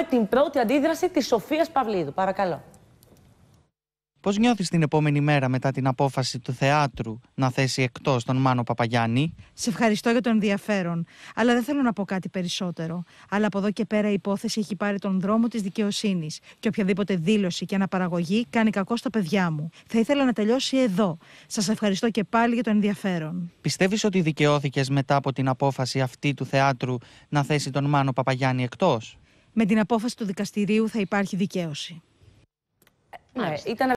ακούμε την πρώτη αντίδραση της Σοφίας Παυλίδου. Παρακαλώ. Πώς νιώθεις την επόμενη μέρα μετά την απόφαση του θεάτρου να θέσει εκτός τον Μάνο Παπαγιάννη? Σε ευχαριστώ για το ενδιαφέρον, αλλά δεν θέλω να πω κάτι περισσότερο. Αλλά από εδώ και πέρα η υπόθεση έχει πάρει τον δρόμο της δικαιοσύνης και οποιαδήποτε δήλωση και αναπαραγωγή κάνει κακό στα παιδιά μου. Θα ήθελα να τελειώσει εδώ. Σας ευχαριστώ και πάλι για το ενδιαφέρον. Πιστεύεις ότι δικαιώθηκες μετά από την απόφαση αυτή του θεάτρου να θέσει τον Μάνο Παπαγιάννη εκτός με την απόφαση του δικαστηρίου θα υπάρχει δικαίωση. Ναι, ήταν